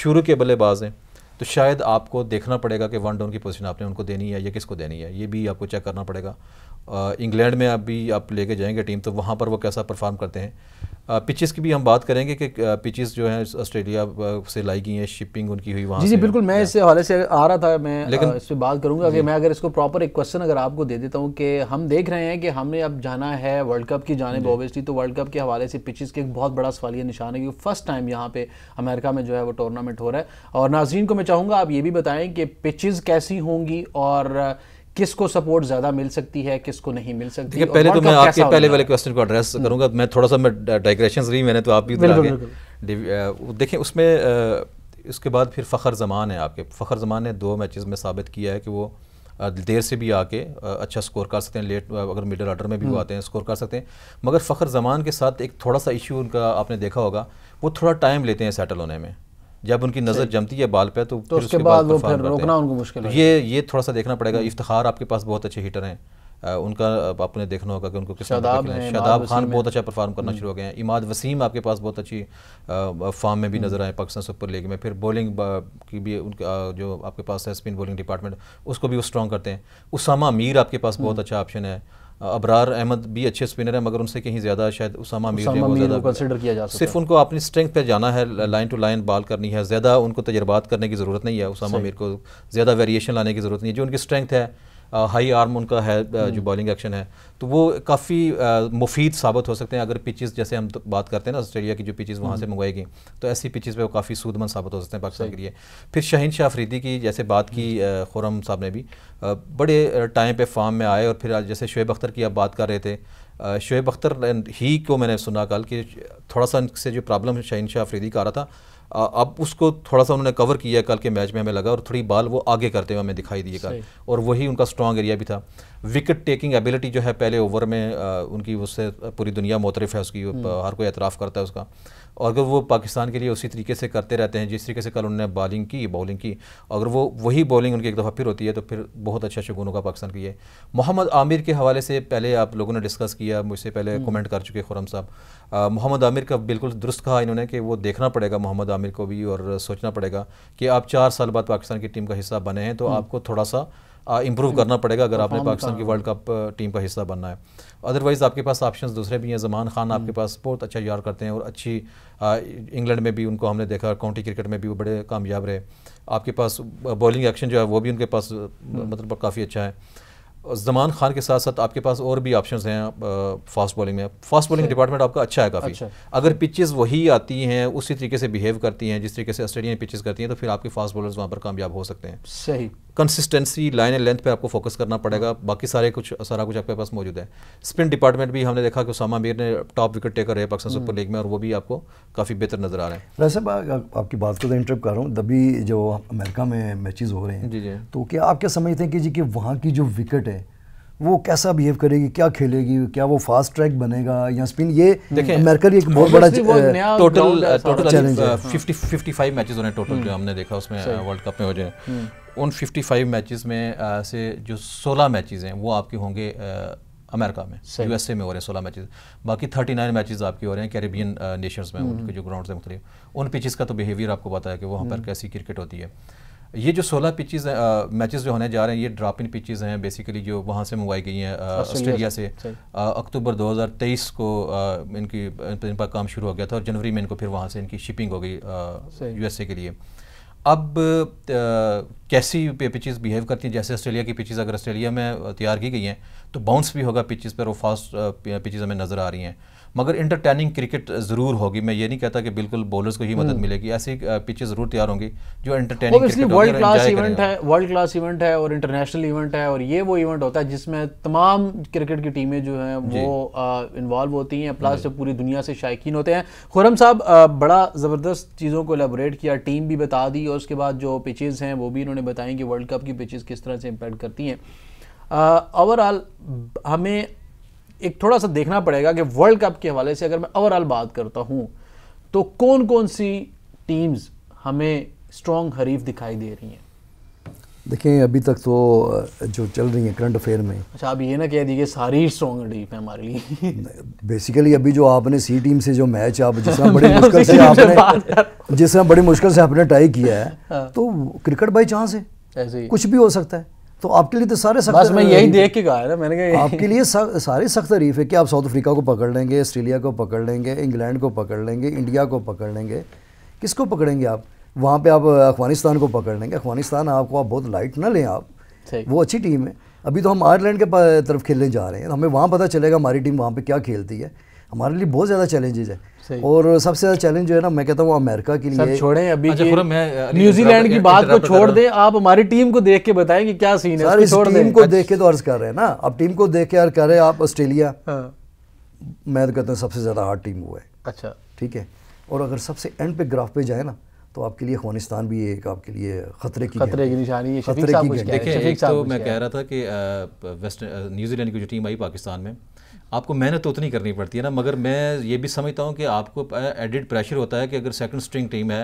शुरू के बल्लेबाज हैं तो शायद आपको देखना पड़ेगा कि वन डाउन की पोजीशन आपने उनको देनी है या किसको देनी है ये भी आपको चेक करना पड़ेगा इंग्लैंड में अभी आप लेके जाएंगे टीम तो वहाँ पर वो कैसा परफॉर्म करते हैं पिचेस की भी हम बात करेंगे कि पिचेस जो हैं ऑस्ट्रेलिया से लाई गई हैं शिपिंग उनकी हुई वहाँ जी जी बिल्कुल मैं इससे हवाले से आ रहा था मैं लेकिन इस पर बात करूँगा कि मैं अगर इसको प्रॉपर एक क्वेश्चन अगर आपको दे देता हूँ कि हम देख रहे हैं कि हमने अब जाना है वर्ल्ड कप की जानब ऑब्वियसली तो वर्ल्ड कप के हवाले से पिचेस के एक बहुत बड़ा सवालिया निशान है क्योंकि फर्स्ट टाइम यहाँ पे अमेरिका में जो है वो टूर्नामेंट हो रहा है और नाजरीन को मैं चाहूँगा आप ये भी बताएँ कि पिचिज़ कैसी होंगी और किसको सपोर्ट ज्यादा मिल सकती है किसको नहीं मिल सकती है पहले तो मैं आपके पहले वाले क्वेश्चन को एड्रेस करूंगा मैं थोड़ा सा मैं डाइग्रेशन रही मैंने तो आप भी तो देखें उसमें इसके बाद फिर फ़खर जमान है आपके फ़खर जमान ने दो मैचेस में साबित किया है कि वो देर से भी आके अच्छा स्कोर कर सकते हैं लेट अगर मिडिल ऑर्डर में भी वो हम्म। आते हैं स्कोर कर सकते हैं मगर फ़खर जमान के साथ एक थोड़ा सा इशू उनका आपने देखा होगा वो थोड़ा टाइम लेते हैं सेटल होने में जब उनकी नज़र जमती है बाल पे तो, तो उसके बाद वो तो फिर रोकना उनको मुश्किल तो ये ये थोड़ा सा देखना पड़ेगा हम्म। इफ्तार आपके पास बहुत अच्छे हीटर हैं उनका आपने देखना होगा कि उनको किस शादाब शादाब खान बहुत अच्छा परफॉर्म करना हम्म। शुरू हो गए हैं इमाद वसीम आपके पास बहुत अच्छी फॉर्म में भी नज़र हम्म। आए पाकिस्तान सुपर लीग में फिर बॉलिंग की भी उनका जो आपके पास है स्पिन बॉलिंग डिपार्टमेंट उसको भी वो स्ट्रॉन्ग करते हैं उसामा मीर आपके पास बहुत अच्छा ऑप्शन है अबरार अहमद भी अच्छे स्पिनर हैं मगर उनसे कहीं ज़्यादा शायद उसामा मीर को कंसीडर किया जा सिर्फ उनको अपनी स्ट्रेंथ पे जाना है लाइन टू लाइन बॉल करनी है ज़्यादा उनको तजर्बात करने की ज़रूरत नहीं है उसामा मीर को ज़्यादा वेरिएशन लाने की ज़रूरत नहीं है जो उनकी स्ट्रेंथ है हाई आर्म उनका है जो बॉलिंग हम्म। एक्शन है तो वो काफ़ी मुफीद साबित हो सकते हैं अगर पिचेस जैसे हम तो बात करते हैं ना ऑस्ट्रेलिया की जो पिचेस वहाँ से हम्म। मंगवाई गई तो ऐसी पिचेस पे वो काफ़ी सूदमंद साबित हो सकते हैं पाकिस्तान के लिए फिर शहीन शाह अफरीदी की जैसे बात की हम्म। खुरम साहब ने भी बड़े टाइम पे फार्म में आए और फिर जैसे शुएब अख्तर की आप बात कर रहे थे शुएब अख्तर ही को मैंने सुना कल कि थोड़ा सा इनसे जो प्रॉब्लम शाहन शाह अफरीदी का आ रहा था अब उसको थोड़ा सा उन्होंने कवर किया कल के मैच में हमें लगा और थोड़ी बाल वो आगे करते हुए हमें दिखाई दिए कल और वही उनका स्ट्रॉन्ग एरिया भी था विकेट टेकिंग एबिलिटी जो है पहले ओवर में आ, उनकी उससे पूरी दुनिया मोतरफ है उसकी हम्म। हर कोई एतराफ़ करता है उसका और अगर वो पाकिस्तान के लिए उसी तरीके से करते रहते हैं जिस तरीके से कल उन्होंने बॉलिंग की बॉलिंग की अगर वो वही बॉलिंग उनकी एक दफ़ा फिर होती है तो फिर बहुत अच्छा शगुन होगा पाकिस्तान के लिए मोहम्मद आमिर के हवाले से पहले आप लोगों ने डिस्कस किया मुझसे पहले कमेंट हम्म। कर चुके खुरम साहब मोहम्मद आमिर का बिल्कुल दुरुस्त कहा इन्होंने कि वो देखना पड़ेगा मोहम्मद आमिर को भी और सोचना पड़ेगा कि आप चार साल बाद पाकिस्तान की टीम का हिस्सा बने हैं तो हम्म। आपको थोड़ा सा इम्प्रूव हम्म। करना पड़ेगा अगर आपने पाकिस्तान की वर्ल्ड कप टीम का हिस्सा बनना है अदरवाइज़ आपके पास ऑप्शन दूसरे भी हैं जमान खान आपके हम्म। पास बहुत अच्छा यार करते हैं और अच्छी इंग्लैंड में भी उनको हमने देखा काउंटी क्रिकेट में भी वो बड़े कामयाब रहे आपके पास बॉलिंग एक्शन जो है वो भी उनके पास हम्म। मतलब काफ़ी अच्छा है जमान खान के साथ साथ आपके पास और भी ऑप्शंस हैं फास्ट बॉलिंग में फास्ट बॉलिंग डिपार्टमेंट आपका अच्छा है काफ़ी अच्छा। अगर पिचेस वही आती हैं उसी तरीके से बिहेव करती हैं जिस तरीके से ऑस्ट्रेलियन पिचेस करती हैं तो फिर आपके फास्ट बॉलर्स वहाँ पर कामयाब हो सकते हैं सही कंसिस्टेंसी लाइन एंड लेंथ पे आपको फोकस करना पड़ेगा बाकी सारे कुछ सारा कुछ आपके पास मौजूद है स्पिन डिपार्टमेंट भी हमने देखा कि उसामा मीर ने टॉप विकेट टेकर है पाकिस्तान सुपर लीग में और वो भी आपको काफ़ी बेहतर नजर आ रहे हैं राय साहब आपकी बात को तो इंटरप्ट कर रहा हूँ तभी जो अमेरिका में मैचेज हो रहे हैं जी जी तो क्या आप क्या समझते हैं कि जी कि वहाँ की जो विकेट है वो कैसा बिहेव करेगी क्या खेलेगी क्या वो फास्ट ट्रैक बनेगा या स्पिन ये अमेरिका एक बहुत बड़ा टोटल टोटल चैलेंज है फिफ्टी फिफ्टी फाइव मैचेज होने टोटल जो हम्म। हमने देखा उसमें वर्ल्ड कप में हो जाए हम्म। उन 55 मैचेस में आ, से जो 16 मैचेस हैं वो आपके होंगे अमेरिका में यूएसए में हो रहे हैं सोलह मैचेस बाकी थर्टी नाइन मैचेस आपके हो रहे हैं कैरेबियन नेशंस में हम्म। उनके जो ग्राउंड्स हैं मुख्तलिफ उन पिचेस का तो बिहेवियर आपको पता है कि वहाँ पर हम्म। कैसी क्रिकेट होती है ये जो सोलह पिचेस मैचेस जो होने जा रहे हैं ये ड्रॉप इन पिचेस हैं बेसिकली जो वहाँ से मंगवाई गई हैं ऑस्ट्रेलिया से अक्टूबर 2023 को आ, इनकी इन पर काम शुरू हो गया था और जनवरी में इनको फिर वहाँ से इनकी शिपिंग हो गई यूएसए के लिए अब आ, कैसी पिचेस बिहेव करती हैं जैसे ऑस्ट्रेलिया की पिचेस अगर ऑस्ट्रेलिया में तैयार की गई हैं तो बाउंस भी होगा पिचेस पर वो फास्ट पिचेस हमें नज़र आ रही हैं मगर इंटरटेनिंग क्रिकेट ज़रूर होगी मैं ये नहीं कहता कि बिल्कुल बॉलर्स को ही मदद हम्म। मिलेगी ऐसी पिचें ज़रूर तैयार होंगी जो इंटरटेनिंग वर्ल्ड क्लास इवेंट है वर्ल्ड क्लास इवेंट है और इंटरनेशनल इवेंट है और ये वो इवेंट होता है जिसमें तमाम क्रिकेट की टीमें जो हैं वो इन्वॉल्व होती हैं प्लस पूरी दुनिया से शायकीन होते हैं खुरम साहब बड़ा ज़बरदस्त चीज़ों को एलेबोरेट किया टीम भी बता दी और उसके बाद जो पिचेज़ हैं वो भी इन्होंने बताई कि वर्ल्ड कप की पिचेज़ किस तरह से इम्पैक्ट करती हैं ओवरऑल हमें एक थोड़ा सा देखना पड़ेगा कि वर्ल्ड कप के हवाले से अगर मैं ओवरऑल बात करता हूँ तो कौन कौन सी टीम्स हमें स्ट्रॉन्ग हरीफ दिखाई दे रही हैं देखें अभी तक तो जो चल रही है करंट अफेयर में अच्छा आप ये ना कह दीजिए सारी स्ट्रॉन्ग हरीफ है हमारे लिए बेसिकली अभी जो आपने सी टीम से जो मैच आप जिस बड़ी मुश्किल से आपने जिस बड़ी मुश्किल से आपने टाई किया है हाँ। तो क्रिकेट बाई चांस है कुछ भी हो सकता है तो आपके लिए तो सारे सख्त मैं यही देख के कहा ना मैंने कहा आपके लिए सा, सारी सख्त तरीफ है कि आप साउथ अफ्रीका को पकड़ लेंगे ऑस्ट्रेलिया को पकड़ लेंगे इंग्लैंड को पकड़ लेंगे इंडिया को पकड़ लेंगे किसको पकड़ेंगे आप वहाँ पे आप अफगानिस्तान को पकड़ लेंगे अफगानिस्तान आपको आप बहुत लाइट ना लें आप वो अच्छी टीम है अभी तो हम आयरलैंड के तरफ खेलने जा रहे हैं तो हमें वहाँ पता चलेगा हमारी टीम वहाँ पर क्या खेलती है हमारे लिए बहुत ज़्यादा चैलेंजेज है और सबसे ज्यादा चैलेंज जो है ना मैं कहता हूँ अमेरिका के लिए छोड़े अभी अच्छा, न्यूजीलैंड की बात को छोड़ दे आप हमारी टीम को देख के बताएं कि क्या सीन है टीम को अच्छा। देख के तो अर्ज कर रहे हैं ना अब टीम को देख के अर्ज कर रहे हैं आप ऑस्ट्रेलिया हाँ। मैं तो कहता हूँ सबसे ज्यादा हार्ड टीम वो है अच्छा ठीक है और अगर सबसे एंड पे ग्राफ पे जाए ना तो आपके लिए अफगानिस्तान भी एक आपके लिए खतरे की खतरे की निशानी है खतरे की देखिए तो मैं कह रहा था कि वेस्ट न्यूजीलैंड की जो टीम आई पाकिस्तान में आपको मेहनत तो उतनी करनी पड़ती है ना मगर मैं ये भी समझता हूँ कि आपको एडिड प्रेशर होता है कि अगर सेकंड स्ट्रिंग टीम है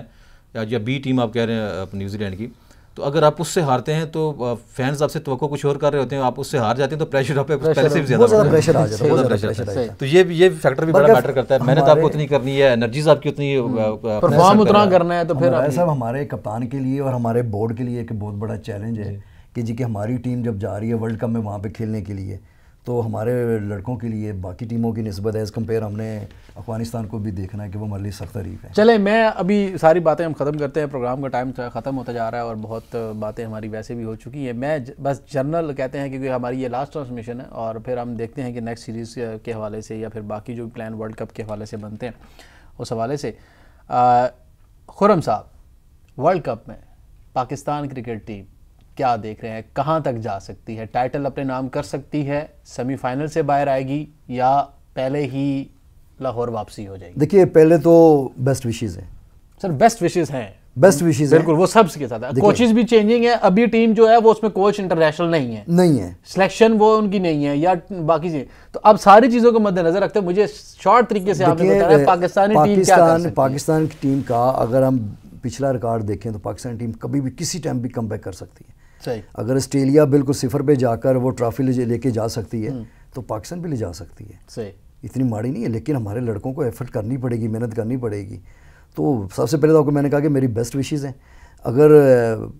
या, या बी टीम आप कह रहे हैं न्यूजीलैंड की तो अगर आप उससे हारते हैं तो फैंस आपसे तो कुछ और कर रहे होते हैं आप उससे हार जाते हैं तो प्रेशर आप पहले से भी ज़्यादा तो ये ये फैक्टर भी बड़ा मैटर करता है मेहनत आपको उतनी करनी है एनर्जीज आपकी उतनी परफॉर्म हम्म। उतना करना है तो फिर ऐसा हमारे कप्तान के लिए और हमारे बोर्ड के लिए एक बहुत बड़ा चैलेंज है कि जी कि हमारी टीम जब जा रही है वर्ल्ड कप में वहाँ पे खेलने के लिए तो हमारे लड़कों के लिए बाकी टीमों की नस्बत एज़ कम्पेयर हमने अफगानिस्तान को भी देखना है कि वो हमारे लिए सख्त तरीफ है चले मैं अभी सारी बातें हम ख़त्म करते हैं प्रोग्राम का टाइम ख़त्म होता जा रहा है और बहुत बातें हमारी वैसे भी हो चुकी हैं मैं बस जनरल कहते हैं क्योंकि हमारी ये लास्ट ट्रांसमिशन है और फिर हम देखते हैं कि नेक्स्ट सीरीज़ के हवाले से या फिर बाकी जो प्लान वर्ल्ड कप के हवाले से बनते हैं उस हवाले से खुरम साहब वर्ल्ड कप में पाकिस्तान क्रिकेट टीम क्या देख रहे हैं कहां तक जा सकती है टाइटल अपने नाम कर सकती है सेमीफाइनल से बाहर आएगी या पहले ही लाहौर वापसी हो जाएगी देखिए पहले तो बेस्ट विशेज है सर बेस्ट विशेज हैं बेस्ट विशेज बिल्कुल वो सब्स के साथ कोचेज भी चेंजिंग है अभी टीम जो है वो उसमें कोच इंटरनेशनल नहीं है नहीं है सिलेक्शन वो उनकी नहीं है या बाकी चीजें तो अब सारी चीजों को मद्देनजर रखते हैं मुझे शॉर्ट तरीके से आपने बताया पाकिस्तानी टीम क्या कर सकती पाकिस्तान की टीम का अगर हम पिछला रिकॉर्ड देखें तो पाकिस्तान टीम कभी भी किसी टाइम भी कम कर सकती है अगर ऑस्ट्रेलिया बिल्कुल सिफर पे जाकर वो ट्रॉफी लेके जा सकती है हम्म। तो पाकिस्तान भी ले जा सकती है सही इतनी माड़ी नहीं है लेकिन हमारे लड़कों को एफर्ट करनी पड़ेगी मेहनत करनी पड़ेगी तो सबसे पहले तो आपको मैंने कहा कि मेरी बेस्ट विशेज़ हैं अगर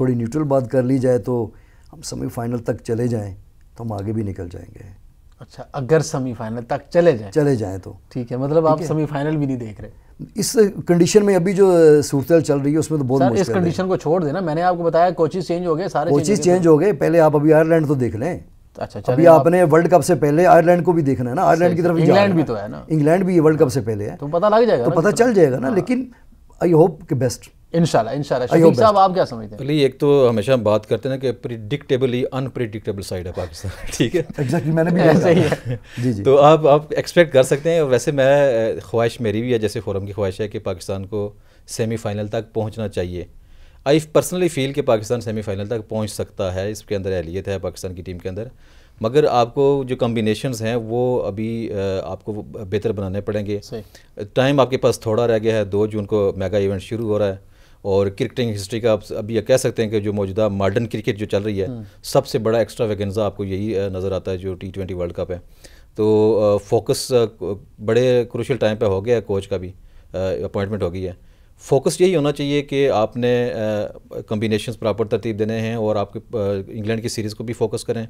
थोड़ी न्यूट्रल बात कर ली जाए तो हम सेमीफाइनल तक चले जाएँ तो हम आगे भी निकल जाएंगे अच्छा अगर सेमीफाइनल तक चले जाए चले जाए तो ठीक है मतलब आप सेमीफाइनल भी नहीं देख रहे इस कंडीशन में अभी जो सूरत चल रही है उसमें तो बहुत इस कंडीशन को छोड़ देना मैंने आपको बताया कोचिज चेंज हो गए सारे कोचिज चेंज तो। हो गए पहले आप अभी आयरलैंड तो देख लें तो अच्छा अभी आपने वर्ल्ड कप से पहले आयरलैंड को भी देखना है ना आयरलैंड की तरफ इंग्लैंड भी तो है ना इंग्लैंड भी वर्ल्ड कप से पहले है तो पता लग जाएगा तो पता चल जाएगा ना हाँ। लेकिन आई होप कि बेस्ट इनशाला इन शफीक साहब आप क्या समझते हैं एक तो हमेशा हम बात करते हैं ना कि प्रिडिक्टेबली अनप्रिडिक्टेबल साइड है पाकिस्तान ठीक है एग्जैक्टली मैंने भी ऐसे ही है जी जी तो आप आप एक्सपेक्ट कर सकते हैं वैसे मैं ख्वाहिश मेरी भी है जैसे फोरम की ख्वाहिश है कि पाकिस्तान को सेमीफाइनल तक पहुँचना चाहिए आई पर्सनली फील कि पाकिस्तान सेमीफाइनल तक पहुँच सकता है इसके अंदर अहलियत है पाकिस्तान की टीम के अंदर मगर आपको जो कम्बिनेशन हैं वो अभी आपको बेहतर बनाने पड़ेंगे टाइम आपके पास थोड़ा रह गया है दो जून को मेगा इवेंट शुरू हो रहा है और क्रिकेटिंग हिस्ट्री का आप अभी यह कह सकते हैं कि जो मौजूदा मॉडर्न क्रिकेट जो चल रही है हम्म। सबसे बड़ा एक्स्ट्रा वैकेंजा आपको यही नज़र आता है जो टी ट्वेंटी वर्ल्ड कप है तो फोकस बड़े क्रूशल टाइम पे हो गया है कोच का भी अपॉइंटमेंट हो गई है फोकस यही होना चाहिए कि आपने कम्बिनेशन प्रॉपर तरतीब देने हैं और आपके इंग्लैंड की सीरीज़ को भी फोकस करें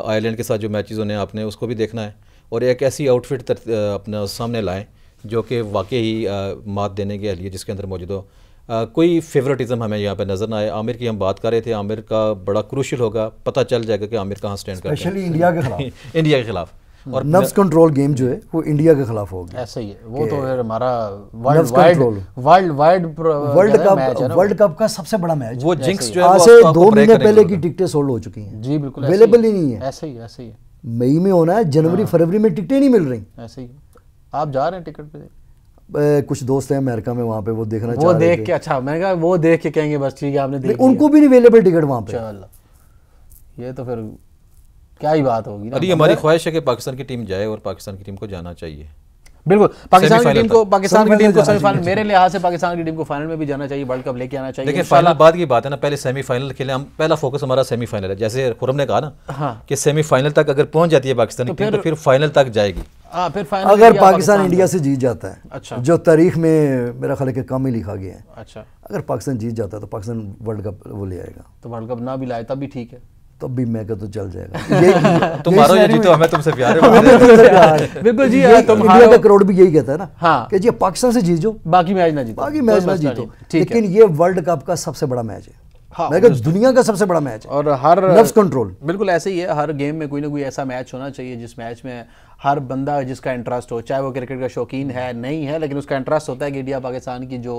आयरलैंड के साथ जो मैचेस होने हैं आपने उसको भी देखना है और एक ऐसी आउटफिट अपना सामने लाएं जो कि वाकई ही मात देने के लिए जिसके अंदर मौजूद हो कोई फेवरेटिज्म हमें यहाँ पे नजर ना आए आमिर की हम बात कर रहे थे आमिर का बड़ा क्रूशल होगा पता चल जाएगा कि आमिर कहाँ स्टैंड करते हैं इंडिया के खिलाफ इंडिया के खिलाफ hmm. और नफ्स कंट्रोल गेम जो है वो इंडिया के खिलाफ होगा ऐसा ही है वो तो फिर हमारा worldwide worldwide world cup world cup का सबसे बड़ा मैच वो जिंक्स जो है आज दो महीने पहले की टिकटें सोल्ड हो चुकी हैं जी बिल्कुल अवेलेबल ही नहीं है ऐसे ही ऐसे ही मई में होना है जनवरी हाँ। फरवरी में टिकटें नहीं मिल रही ऐसे ही आप जा रहे हैं टिकट पे कुछ दोस्त हैं अमेरिका में वहाँ पे वो देखना वो देख के अच्छा मैंने कहा वो देख के कहेंगे बस ठीक है आपने देख उनको भी नहीं अवेलेबल टिकट वहाँ पे चल ये तो फिर क्या ही बात होगी अरे हमारी ख्वाहिश है कि पाकिस्तान की टीम जाए और पाकिस्तान की टीम को जाना चाहिए बिल्कुल पाकिस्तान की टीम को पाकिस्तान की टीम को सेमीफाइनल मेरे लिहाज से पाकिस्तान की टीम को फाइनल में भी जाना चाहिए वर्ल्ड कप लेके आना चाहिए देखिए फाइनल बाद की बात है ना पहले सेमीफाइनल खेले हम पहला फोकस हमारा सेमीफाइनल है जैसे खुरम ने कहा ना हाँ। कि सेमीफाइनल तक अगर पहुंच जाती है पाकिस्तान तो की टीम तो फिर फाइनल तक जाएगी आ, हाँ, अगर पाकिस्तान इंडिया से जीत जाता है अच्छा जो तारीख में मेरा ख्याल है कम ही लिखा गया है अच्छा अगर पाकिस्तान जीत जाता है तो पाकिस्तान वर्ल्ड कप वो ले आएगा तो वर्ल्ड कप ना भी लाए तब भी ठीक है तो भी मैं तो चल जाएगा ये तुम हारो या हमें तुमसे प्यार है बिल्कुल जी हाँ, तुम हारो का करोड़ भी यही कहता है ना हाँ कि जी पाकिस्तान से जीत बाकी मैच ना जीतो बाकी मैच ना जीतो लेकिन ये वर्ल्ड कप का सबसे बड़ा मैच है हाँ, मैं दुनिया का सबसे बड़ा मैच है और हर कंट्रोल बिल्कुल ऐसे ही है हर गेम में कोई ना कोई ऐसा मैच होना चाहिए जिस मैच में हर बंदा जिसका इंटरेस्ट हो चाहे वो क्रिकेट का शौकीन है नहीं है लेकिन उसका इंटरेस्ट होता है कि इंडिया पाकिस्तान की जो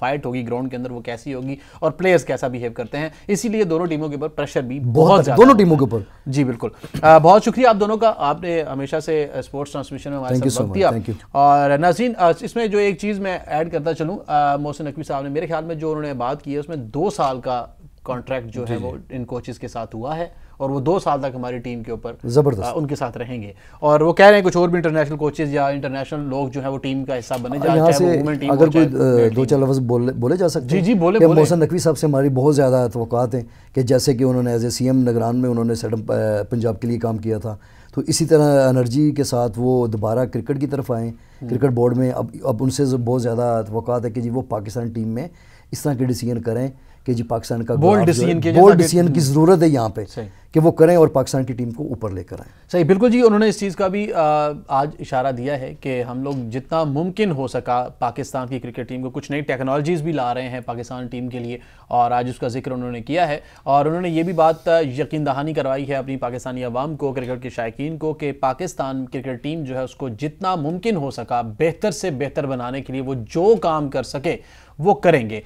फाइट होगी ग्राउंड के अंदर वो कैसी होगी और प्लेयर्स कैसा बिहेव करते हैं इसीलिए दोनों टीमों के ऊपर प्रेशर भी बहुत दोनों टीमों के ऊपर जी बिल्कुल बहुत शुक्रिया आप दोनों का आपने हमेशा से स्पोर्ट्स ट्रांसमिशन में हमारे साथ दिया और नाजीन इसमें जो एक चीज़ मैं ऐड करता चलूँ मोहसिन नकवी साहब ने मेरे ख्याल में जो उन्होंने बात की है उसमें दो साल का कॉन्ट्रैक्ट जो है वो इन कोचेस के साथ हुआ है और वो दो साल तक हमारी टीम के ऊपर जबरदस्त उनके साथ रहेंगे और वो कह रहे हैं कुछ और भी इंटरनेशनल कोचेज या इंटरनेशनल लोग जो है वो टीम का हिस्सा बने जा से टीम अगर कोई दो चार लफ्ज बोले बोले जा सकते जी जी बोले मोहसन नकवी साहब से हमारी बहुत ज़्यादा तोक़ात हैं कि जैसे कि उन्होंने एज ए सी एम नगरान में उन्होंने पंजाब के लिए काम किया था तो इसी तरह एनर्जी के साथ वो दोबारा क्रिकेट की तरफ आए क्रिकेट हम्म। बोर्ड में अब अब उनसे बहुत ज़्यादा तो है कि जी वो पाकिस्तान टीम में इस तरह के डिसीजन करें कि जी पाकिस्तान का बोल्ड डिसीजन की बोल्ड डिसीजन की ज़रूरत है यहाँ पे कि वो करें और पाकिस्तान की टीम को ऊपर लेकर आए सही बिल्कुल जी उन्होंने इस चीज़ का भी आ, आज इशारा दिया है कि हम लोग जितना मुमकिन हो सका पाकिस्तान की क्रिकेट टीम को कुछ नई टेक्नोलॉजीज़ भी ला रहे हैं पाकिस्तान टीम के लिए और आज उसका जिक्र उन्होंने किया है और उन्होंने ये भी बात यकीन दहानी करवाई है अपनी पाकिस्तानी अवाम को क्रिकेट के शायकीन को कि पाकिस्तान क्रिकेट टीम जो है उसको जितना मुमकिन हो सका बेहतर से बेहतर बनाने के लिए वो जो काम कर सके वो करेंगे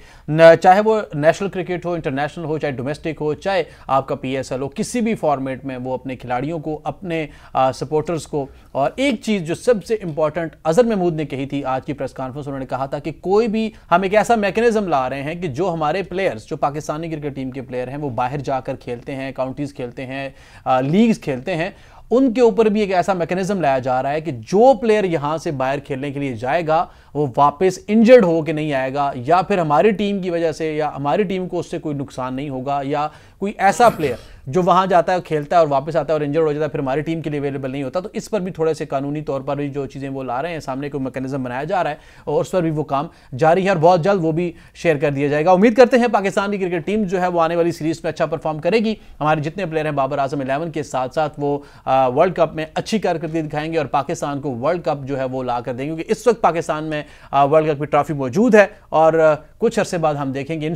चाहे वो नेशनल क्रिकेट हो इंटरनेशनल हो चाहे डोमेस्टिक हो चाहे आपका पी हो किसी भी फॉर्मेट में वो अपने खिलाड़ियों को अपने सपोर्टर्स को और एक चीज़ जो सबसे इंपॉर्टेंट अजहर महमूद ने कही थी आज की प्रेस कॉन्फ्रेंस उन्होंने कहा था कि कोई भी हम एक ऐसा मैकेनिज्म ला रहे हैं कि जो हमारे प्लेयर्स जो पाकिस्तानी क्रिकेट टीम के प्लेयर हैं वो बाहर जाकर खेलते हैं काउंटीज़ खेलते हैं लीग्स खेलते हैं उनके ऊपर भी एक ऐसा मैकेनिज्म लाया जा रहा है कि जो प्लेयर यहां से बाहर खेलने के लिए जाएगा वो वापस इंजर्ड हो के नहीं आएगा या फिर हमारी टीम की वजह से या हमारी टीम को उससे कोई नुकसान नहीं होगा या कोई ऐसा प्लेयर जो वहाँ जाता है खेलता है और वापस आता है और इंजर्ड हो जाता है फिर हमारी टीम के लिए अवेलेबल नहीं होता तो इस पर भी थोड़े से कानूनी तौर पर भी जो चीज़ें वो ला रहे हैं सामने कोई मैकेनिज्म बनाया जा रहा है और उस पर भी वो काम जारी है और बहुत जल्द वो भी शेयर कर दिया जाएगा उम्मीद करते हैं पाकिस्तान की क्रिकेट टीम जो है वो आने वाली सीरीज़ में अच्छा परफॉर्म करेगी हमारे जितने प्लेयर हैं बाबर आजम इलेवन के साथ साथ वो वर्ल्ड कप में अच्छी कारकर्दगी दिखाएंगे और पाकिस्तान को वर्ल्ड कप जो है वो ला कर देंगे क्योंकि इस वक्त पाकिस्तान में वर्ल्ड कप की ट्रॉफी मौजूद है और कुछ अरसे बाद हम देखेंगे इन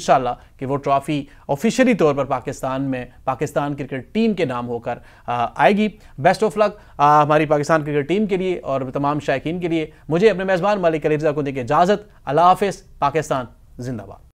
कि वो ट्रॉफ़ी ऑफिशियली तौर पर पाकिस्तान में पाकिस्तान क्रिकेट टीम के नाम होकर आएगी बेस्ट ऑफ लक हमारी पाकिस्तान क्रिकेट टीम के लिए और तमाम शायकीन के लिए मुझे अपने मेज़बान मालिक अलीजा को देखिए इजाज़त अल्लाह हाफ़ पाकिस्तान जिंदाबाद